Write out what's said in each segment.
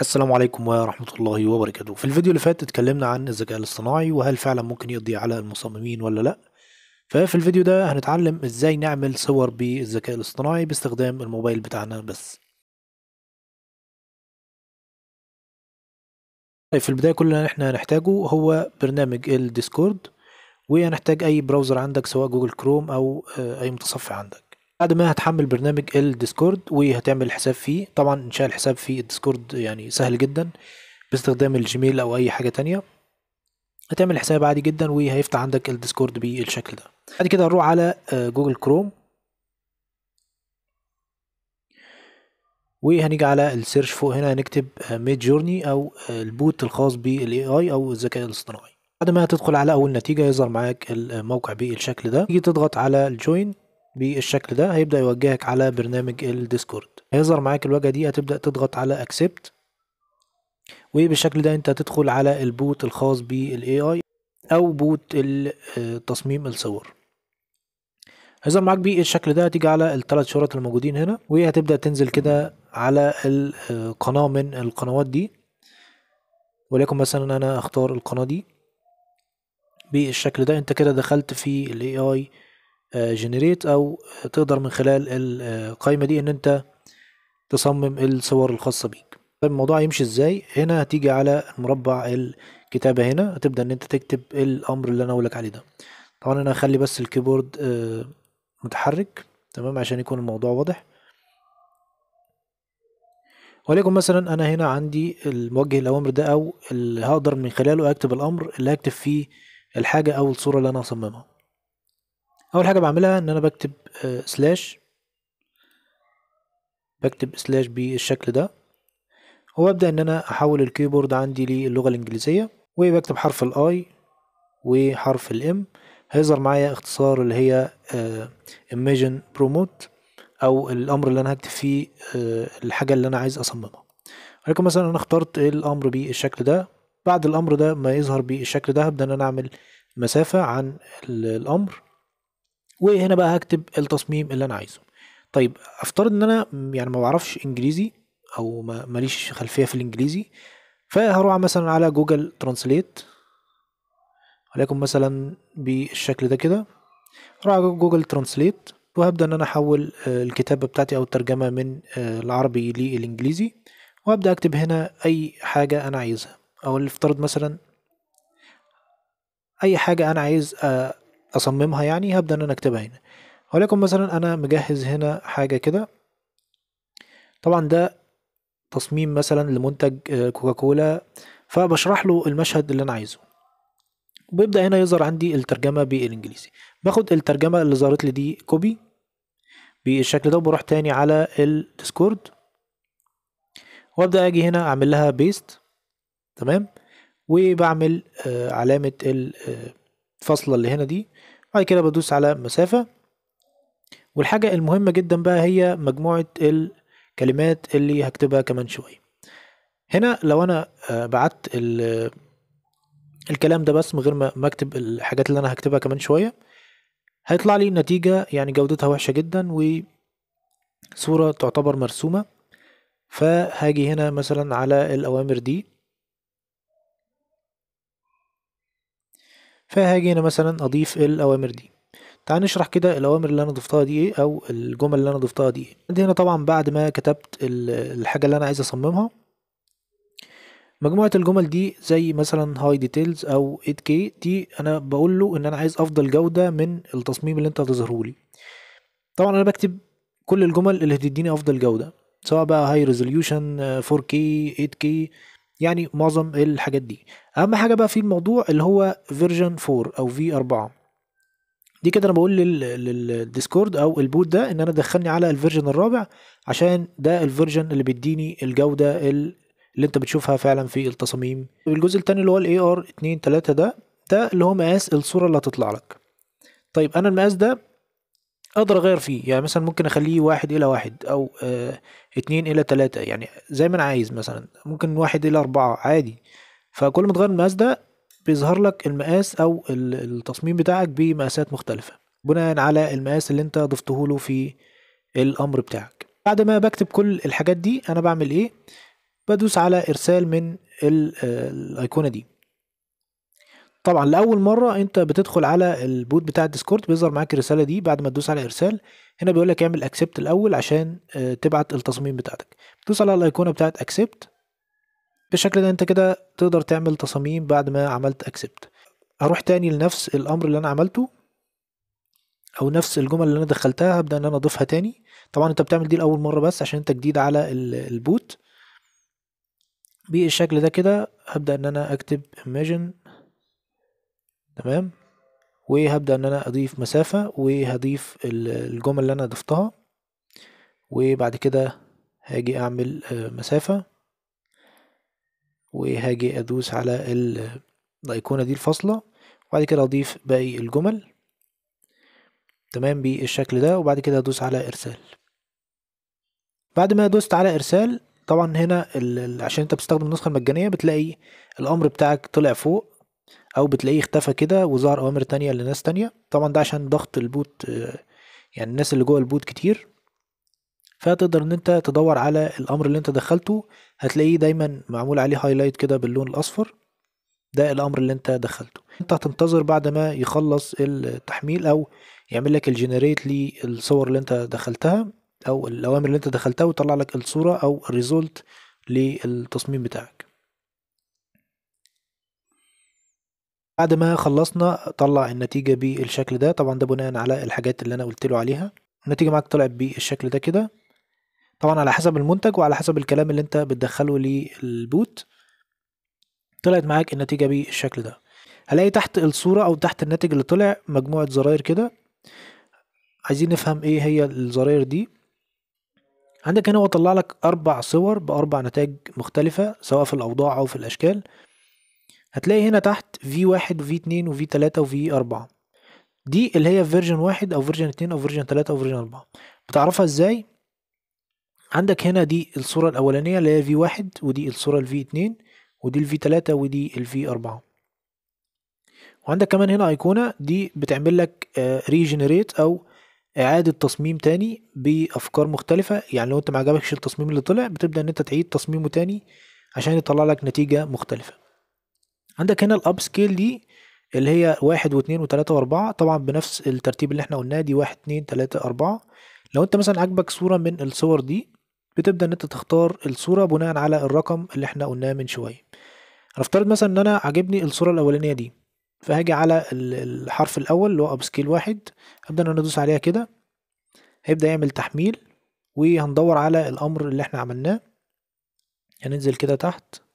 السلام عليكم ورحمة الله وبركاته في الفيديو اللي فات اتكلمنا عن الذكاء الاصطناعي وهل فعلا ممكن يقضي على المصممين ولا لا ففي الفيديو ده هنتعلم ازاي نعمل صور بالذكاء الاصطناعي باستخدام الموبايل بتاعنا بس طيب في البداية كل اللي احنا هنحتاجه هو برنامج الديسكورد وهنحتاج اي براوزر عندك سواء جوجل كروم او آه، اي متصفح عندك بعد ما هتحمل برنامج الديسكورد وهتعمل حساب فيه طبعا انشاء الحساب في الديسكورد يعني سهل جدا باستخدام الجيميل او اي حاجه تانية هتعمل حساب عادي جدا وهيفتح عندك الديسكورد بالشكل ده بعد كده هنروح على جوجل آه، كروم وهنيجي على السيرش فوق هنا هنكتب ميد آه، جورني او آه، البوت الخاص بالاي اي او الذكاء الاصطناعي بعد ما هتدخل على اول نتيجه يظهر معاك الموقع بالشكل ده تيجي تضغط على الجوين بالشكل ده هيبدأ يوجهك على برنامج الديسكورد هيظهر معاك الواجهة دي هتبدأ تضغط على اكسبت وبالشكل ده انت هتدخل على البوت الخاص بالاي اي او بوت تصميم الصور هيظهر معاك بالشكل ده هتيجي على الثلاث شرط الموجودين هنا وهتبدأ تنزل كده على القناة من القنوات دي وليكن مثلا انا اختار القناة دي بالشكل ده انت كده دخلت في الاي اي آه، جنريت او تقدر من خلال القائمة آه، دي ان انت تصمم الصور الخاصة بيك طيب الموضوع يمشي ازاي هنا هتيجي على مربع الكتابة هنا هتبدأ ان انت تكتب الامر اللي انا اقولك عليه ده طبعا انا هخلي بس الكيبورد آه، متحرك تمام عشان يكون الموضوع واضح وليكن مثلا انا هنا عندي الموجه الاوامر ده او اللي هقدر من خلاله اكتب الامر اللي هكتب فيه الحاجه او الصوره اللي انا هصممها اول حاجه بعملها ان انا بكتب سلاش آه، بكتب سلاش بالشكل ده وابدا ان انا احول الكيبورد عندي للغه الانجليزيه وبكتب حرف الاي وحرف الام هيظهر معايا اختصار اللي هي ايميجن آه، بروموت او الامر اللي انا هكتب فيه آه، الحاجه اللي انا عايز اصممها ولكن مثلا انا اخترت الامر بالشكل ده بعد الامر ده ما يظهر بالشكل ده هبدا ان انا اعمل مسافه عن الامر وهنا بقى هكتب التصميم اللي انا عايزه طيب افترض ان انا يعني ما بعرفش انجليزي او ماليش خلفيه في الانجليزي فهروح مثلا على جوجل ترانسليت وليكن مثلا بالشكل ده كده هروح على جوجل ترانسليت وهبدا ان انا احول آه، الكتابه بتاعتي او الترجمه من آه، العربي للانجليزي وابدا اكتب هنا اي حاجه انا عايزها او افترض مثلا اي حاجه انا عايز آه، اصممها يعني هبدا ان انا اكتبها هنا ولكن مثلا انا مجهز هنا حاجه كده طبعا ده تصميم مثلا لمنتج آه، كوكاكولا فبشرح له المشهد اللي انا عايزه وبيبدا هنا يظهر عندي الترجمه بالانجليزي باخد الترجمه اللي ظهرت لي دي كوبي بالشكل ده وبروح تاني على الديسكورد وابدا اجي هنا اعمل لها بيست تمام وبعمل آه، علامه ال آه، الفاصلة اللي هنا دي بعد كده بدوس على مسافة والحاجة المهمة جدا بقى هي مجموعة الكلمات اللي هكتبها كمان شوية هنا لو انا آه، بعت الكلام ده بس من غير ما اكتب الحاجات اللي انا هكتبها كمان شوية هيطلع لي نتيجة يعني جودتها وحشة جدا وصورة تعتبر مرسومة فهاجي هنا مثلا على الأوامر دي فهاجي هنا مثلا اضيف الاوامر دي تعال نشرح كده الاوامر اللي انا ضفتها دي ايه او الجمل اللي انا ضفتها دي ايه عندي هنا طبعا بعد ما كتبت الحاجه اللي انا عايز اصممها مجموعه الجمل دي زي مثلا هاي ديتيلز او 8K دي انا بقول له ان انا عايز افضل جوده من التصميم اللي انت هتظهره لي طبعا انا بكتب كل الجمل اللي هتديني افضل جوده سواء بقى هاي ريزوليوشن 4K 8K يعني معظم الحاجات دي اهم حاجه بقى في الموضوع اللي هو فيرجن 4 او في 4 دي كده انا بقول للديسكورد او البوت ده ان انا دخلني على الفيرجن الرابع عشان ده الفيرجن اللي بيديني الجوده اللي انت بتشوفها فعلا في التصاميم الجزء الثاني اللي هو الاي ار 2 3 ده ده اللي هو مقاس الصوره اللي هتطلع لك طيب انا المقاس ده اقدر اغير فيه يعني مثلا ممكن اخليه واحد الى واحد او آه اتنين الى تلاتة يعني زي ما انا عايز مثلا ممكن واحد الى اربعة عادي فكل ما تغير المقاس ده بيظهر لك المقاس او التصميم بتاعك بمقاسات مختلفة بناء على المقاس اللي انت ضفته له في الامر بتاعك بعد ما بكتب كل الحاجات دي انا بعمل ايه بدوس على ارسال من آه، الايقونة دي طبعا لاول مره انت بتدخل على البوت بتاع الديسكورد بيظهر معاك الرساله دي بعد ما تدوس على ارسال هنا بيقول لك اعمل اكسبت الاول عشان آه، تبعت التصاميم بتاعتك بتدوس على الايقونه بتاعت اكسبت بالشكل ده انت كده تقدر تعمل تصاميم بعد ما عملت اكسبت هروح تاني لنفس الامر اللي انا عملته او نفس الجمل اللي انا دخلتها هبدا ان انا اضيفها تاني طبعا انت بتعمل دي لاول مره بس عشان انت جديد على البوت بالشكل ده كده هبدا ان انا اكتب imagine تمام وهبدأ ان انا اضيف مسافة وهضيف الجمل اللي انا ضفتها وبعد كده هاجي اعمل آه، مسافة وهاجي ادوس على الايقونة دي الفاصلة وبعد كده اضيف باقي الجمل تمام بالشكل ده وبعد كده ادوس على ارسال بعد ما دوست على ارسال طبعا هنا عشان انت بتستخدم النسخه المجانيه بتلاقي الامر بتاعك طلع فوق او بتلاقيه اختفى كده وظهر اوامر تانية لناس تانية طبعا ده عشان ضغط البوت يعني الناس اللي جوه البوت كتير فتقدر ان انت تدور على الامر اللي انت دخلته هتلاقيه دايما معمول عليه هايلايت كده باللون الاصفر ده الامر اللي انت دخلته انت هتنتظر بعد ما يخلص التحميل او يعمل لك الجنريت للصور اللي انت دخلتها او الاوامر اللي انت دخلتها ويطلع لك الصوره او الريزولت للتصميم بتاعك بعد ما خلصنا طلع النتيجة بالشكل ده طبعا ده بناء على الحاجات اللي انا قلت له عليها النتيجة معاك طلعت بالشكل ده كده طبعا على حسب المنتج وعلى حسب الكلام اللي انت بتدخله للبوت طلعت معاك النتيجة بالشكل ده هلاقي تحت الصورة او تحت الناتج اللي طلع مجموعة زراير كده عايزين نفهم ايه هي الزراير دي عندك هنا هو طلع لك اربع صور باربع نتائج مختلفة سواء في الاوضاع او في الاشكال هتلاقي هنا تحت V1 و V2 و V3 و V4 دي اللي هي فيرجن واحد او فيرجن اتنين او فيرجن تلاتة او فيرجن اربعة بتعرفها ازاي عندك هنا دي الصورة الاولانية اللي هي في واحد ودي الصورة الفي اتنين ودي الفي تلاتة ودي الفي اربعة وعندك كمان هنا ايقونة دي بتعمل لك ريجنريت آه، او اعادة تصميم تاني بافكار مختلفة يعني لو انت معجبكش التصميم اللي طلع بتبدأ ان انت تعيد تصميمه تاني عشان يطلع لك نتيجة مختلفة عندك هنا الاب سكيل دي اللي هي واحد واثنين وتلاتة واربعة طبعا بنفس الترتيب اللي احنا قلناه دي واحد اتنين تلاتة اربعة لو انت مثلا عاجبك صورة من الصور دي بتبدأ ان انت تختار الصورة بناء على الرقم اللي احنا قلناه من شوية هنفترض مثلا ان انا عاجبني الصورة الاولانية دي فهاجي على الحرف الاول اللي هو اب سكيل واحد هبدا ان انا ادوس عليها كده هيبدأ يعمل تحميل وهندور على الامر اللي احنا عملناه هننزل كده تحت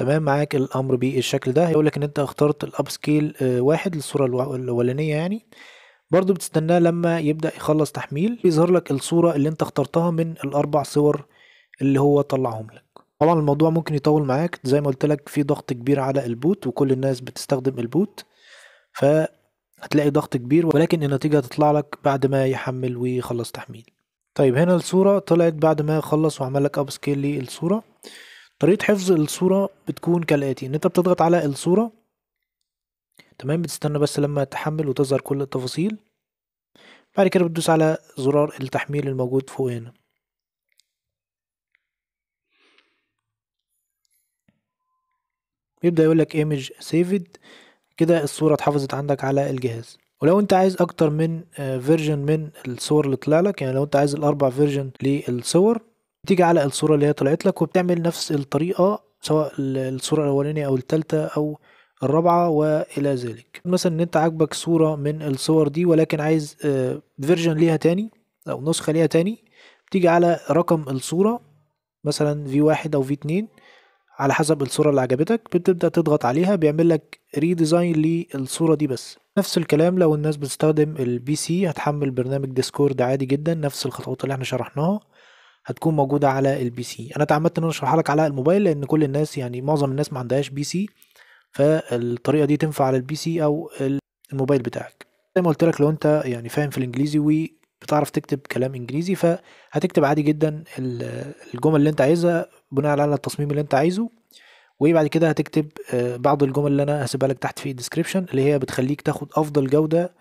تمام معاك الامر بالشكل ده هيقول لك ان انت اخترت الاب آه، سكيل واحد للصوره الاولانيه يعني برضو بتستناه لما يبدا يخلص تحميل بيظهر لك الصوره اللي انت اخترتها من الاربع صور اللي هو طلعهم لك طبعا الموضوع ممكن يطول معاك زي ما قلت لك في ضغط كبير على البوت وكل الناس بتستخدم البوت ف هتلاقي ضغط كبير ولكن النتيجة هتطلع لك بعد ما يحمل ويخلص تحميل طيب هنا الصورة طلعت بعد ما خلص وعمل لك اب سكيل للصورة طريقة حفظ الصورة بتكون كالآتي إن أنت بتضغط على الصورة تمام بتستنى بس لما تحمل وتظهر كل التفاصيل بعد كده بتدوس على زرار التحميل الموجود فوق هنا بيبدأ يقولك image saved كده الصورة اتحفظت عندك على الجهاز ولو انت عايز اكتر من فيرجن آه، من الصور اللي طلع لك يعني لو انت عايز الاربع فيرجن للصور تيجي على الصورة اللي هي طلعت لك وبتعمل نفس الطريقة سواء الصورة الأولانية أو التالتة أو الرابعة وإلى ذلك مثلا إن أنت عاجبك صورة من الصور دي ولكن عايز فيرجن آه، ليها تاني أو نسخة ليها تاني بتيجي على رقم الصورة مثلا في واحد أو في اتنين على حسب الصورة اللي عجبتك بتبدأ تضغط عليها بيعمل لك ريديزاين للصورة دي بس نفس الكلام لو الناس بتستخدم البي سي هتحمل برنامج ديسكورد عادي جدا نفس الخطوات اللي احنا شرحناها هتكون موجوده على البي سي انا تعمدت ان انا اشرحها لك على الموبايل لان كل الناس يعني معظم الناس ما عندهاش بي سي فالطريقه دي تنفع على البي سي او الموبايل بتاعك زي ما قلت لك لو انت يعني فاهم في الانجليزي وبتعرف تكتب كلام انجليزي فهتكتب عادي جدا الجمل اللي انت عايزها بناء على التصميم اللي انت عايزه وبعد كده هتكتب آه، بعض الجمل اللي انا هسيبها لك تحت في الديسكريبشن اللي هي بتخليك تاخد افضل جوده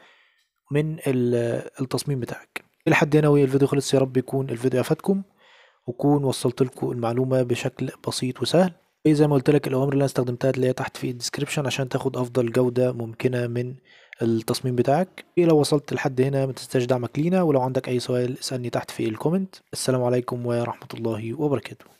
من التصميم بتاعك لحد هنا والفيديو خلص يا رب يكون الفيديو افادكم وكون وصلت لكم المعلومه بشكل بسيط وسهل إيه، زي ما قلت لك الاوامر اللي انا استخدمتها هي تحت في الديسكربشن عشان تاخد افضل جوده ممكنه من التصميم بتاعك إيه، لو وصلت لحد هنا ما تنساش دعمك لينا ولو عندك اي سؤال اسالني تحت في الكومنت السلام عليكم ورحمه الله وبركاته